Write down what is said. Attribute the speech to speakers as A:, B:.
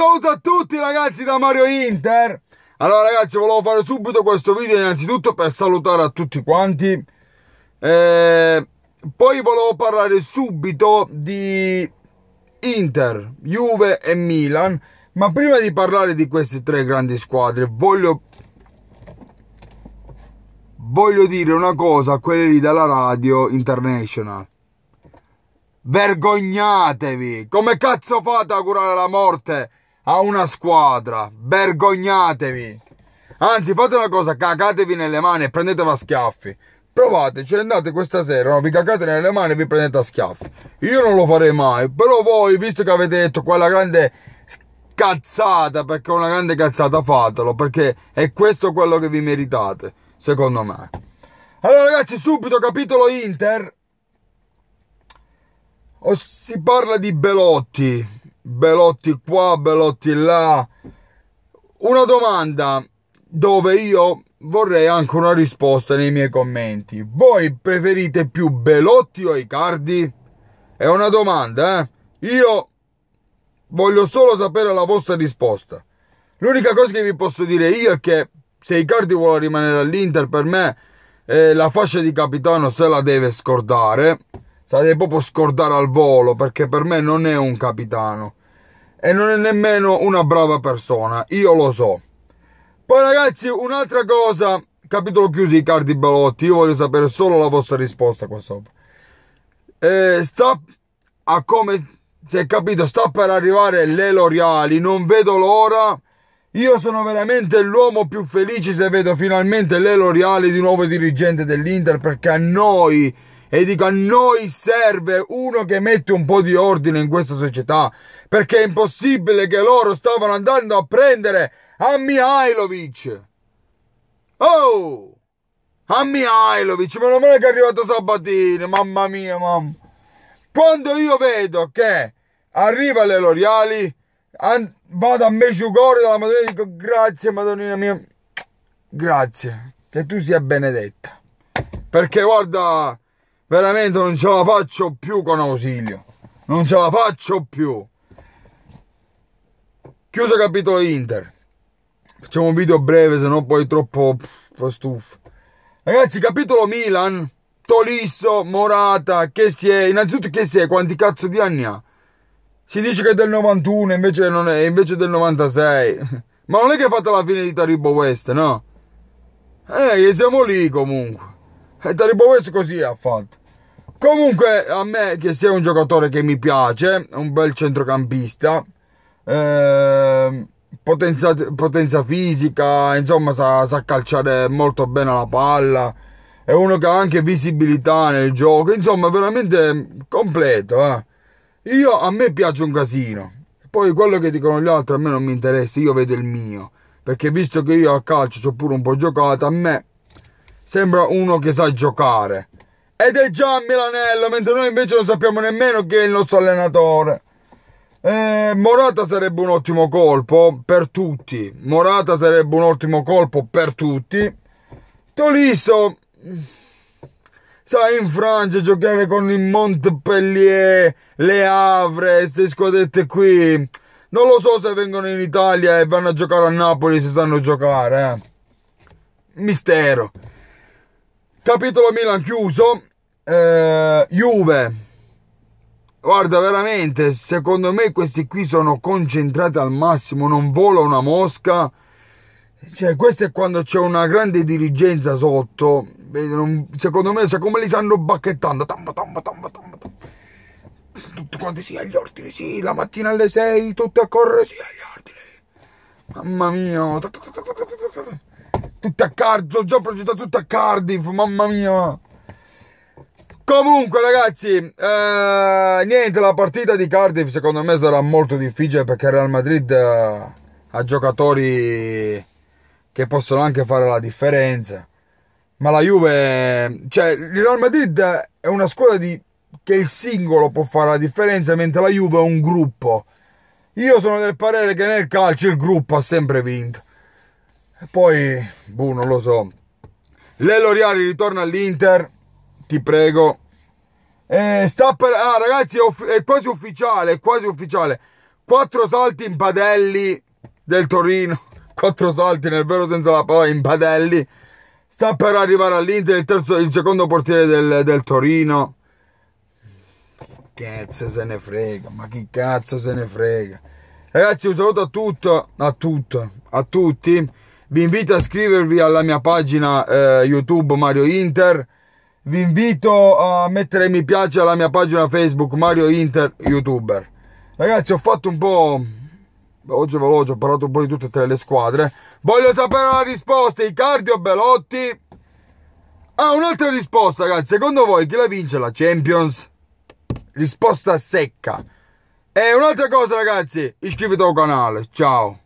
A: saluto a tutti ragazzi da Mario Inter Allora ragazzi volevo fare subito questo video innanzitutto per salutare a tutti quanti eh, Poi volevo parlare subito di Inter, Juve e Milan Ma prima di parlare di queste tre grandi squadre voglio Voglio dire una cosa a quelli lì della radio international Vergognatevi! Come cazzo fate a curare la morte a una squadra. Vergognatevi. Anzi, fate una cosa, cagatevi nelle mani e prendetevi a schiaffi. Provate, Provateci, andate questa sera, no? vi cagate nelle mani e vi prendete a schiaffi. Io non lo farei mai, però voi, visto che avete detto quella grande cazzata, perché è una grande cazzata, fatelo, perché è questo quello che vi meritate, secondo me. Allora ragazzi, subito capitolo Inter. O si parla di Belotti, Belotti qua, Belotti là. Una domanda dove io vorrei anche una risposta nei miei commenti. Voi preferite più Belotti o Icardi? È una domanda, eh? Io voglio solo sapere la vostra risposta. L'unica cosa che vi posso dire io è che se Icardi vuole rimanere all'Inter, per me eh, la fascia di capitano se la deve scordare. Se la deve proprio scordare al volo, perché per me non è un capitano e non è nemmeno una brava persona, io lo so. Poi ragazzi, un'altra cosa, capitolo chiuso i cardi Belotti, io voglio sapere solo la vostra risposta qua sopra. Eh, sta a come, se capito, sta per arrivare le L'Oreali, non vedo l'ora. Io sono veramente l'uomo più felice se vedo finalmente le L'Oreali di nuovo dirigente dell'Inter perché a noi e dico a noi serve uno che mette un po' di ordine in questa società perché è impossibile che loro stavano andando a prendere a Mihailovic. Oh! A Mihailovic, meno male che è arrivato Sabatini, mamma mia, mamma. Quando io vedo che arriva le L'Oreali, an- vado a Meciugore dalla Madonna e dico grazie Madonnina mia, grazie, che tu sia benedetta. Perché guarda, veramente non ce la faccio più con ausilio non ce la faccio più chiuso capitolo Inter facciamo un video breve se no poi troppo fa stufo ragazzi capitolo Milan Tolisso, Morata che si è, innanzitutto che si è, quanti cazzo di anni ha si dice che è del 91 invece, non è, invece del 96 ma non è che è fatta la fine di Taribo West no? eh siamo lì comunque e eh, Taribo West così ha fatto Comunque, a me che sia un giocatore che mi piace, un bel centrocampista, eh, potenza, potenza, fisica, insomma sa, sa, calciare molto bene la palla, è uno che ha anche visibilità nel gioco, insomma veramente completo. Eh. Io, a me piace un casino, poi quello che dicono gli altri a me non mi interessa, io vedo il mio, perché visto che io a calcio ci ho pure un po' giocato, a me sembra uno che sa giocare ed è già Milanello, mentre noi invece non sappiamo nemmeno chi è il nostro allenatore. Eh, Morata sarebbe un ottimo colpo per tutti. Morata sarebbe un ottimo colpo per tutti. Tolisso, sai, in Francia giocare con il Montpellier, le Havre, queste squadrette qui. Non lo so se vengono in Italia e vanno a giocare a Napoli se sanno giocare. Eh. Mistero. Capitolo Milan chiuso eh, Juve guarda veramente secondo me questi qui sono concentrati al massimo non vola una mosca cioè questo è quando c'è una grande dirigenza sotto secondo me come li stanno bacchettando tamba, tamba, tamba, tutti quanti sì agli ordini sì la mattina alle 6 tutti a correre sì agli ordini mamma mia tutti a cardio già progettato tutti a Cardiff mamma mia Comunque ragazzi, eh, niente, la partita di Cardiff secondo me sarà molto difficile perché il Real Madrid eh, ha giocatori che possono anche fare la differenza. Ma la Juve, cioè il Real Madrid è una squadra di, che il singolo può fare la differenza mentre la Juve è un gruppo. Io sono del parere che nel calcio il gruppo ha sempre vinto. E poi, boh, non lo so. L'Eloriari ritorna all'Inter ti prego. Eh, sta per... Ah, ragazzi, è quasi ufficiale, è quasi ufficiale. Quattro salti in padelli del Torino. Quattro salti, nel vero senza la parola, in padelli. Sta per arrivare all'Inter il, il secondo portiere del, del Torino. Che cazzo se ne frega, ma chi cazzo se ne frega. Ragazzi, un saluto a tutto, a tutto, a tutti. Vi invito a iscrivervi alla mia pagina eh, YouTube Mario Inter vi invito a mettere mi piace alla mia pagina Facebook Mario Inter Youtuber. Ragazzi, ho fatto un po'. Oggi veloce, ho parlato un po' di tutte e tre le squadre. Voglio sapere la risposta, Icardi o Belotti? Ah, un'altra risposta, ragazzi. Secondo voi chi la vince la Champions? Risposta secca. E eh, un'altra cosa, ragazzi, iscrivetevi al canale. Ciao.